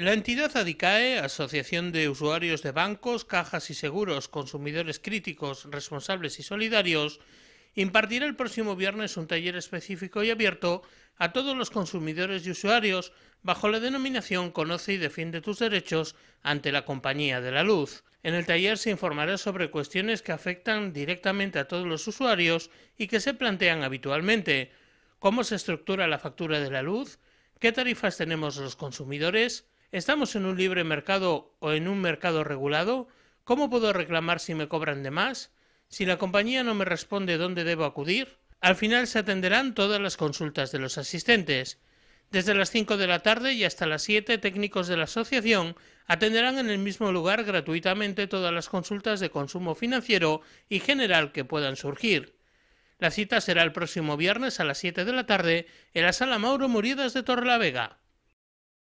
La entidad ADICAE, Asociación de Usuarios de Bancos, Cajas y Seguros, Consumidores Críticos, Responsables y Solidarios, impartirá el próximo viernes un taller específico y abierto a todos los consumidores y usuarios bajo la denominación Conoce y defiende tus derechos ante la compañía de la luz. En el taller se informará sobre cuestiones que afectan directamente a todos los usuarios y que se plantean habitualmente. ¿Cómo se estructura la factura de la luz? ¿Qué tarifas tenemos los consumidores? ¿Estamos en un libre mercado o en un mercado regulado? ¿Cómo puedo reclamar si me cobran de más? Si la compañía no me responde dónde debo acudir, al final se atenderán todas las consultas de los asistentes. Desde las 5 de la tarde y hasta las 7 técnicos de la asociación atenderán en el mismo lugar gratuitamente todas las consultas de consumo financiero y general que puedan surgir. La cita será el próximo viernes a las 7 de la tarde en la sala Mauro Muridas de Vega.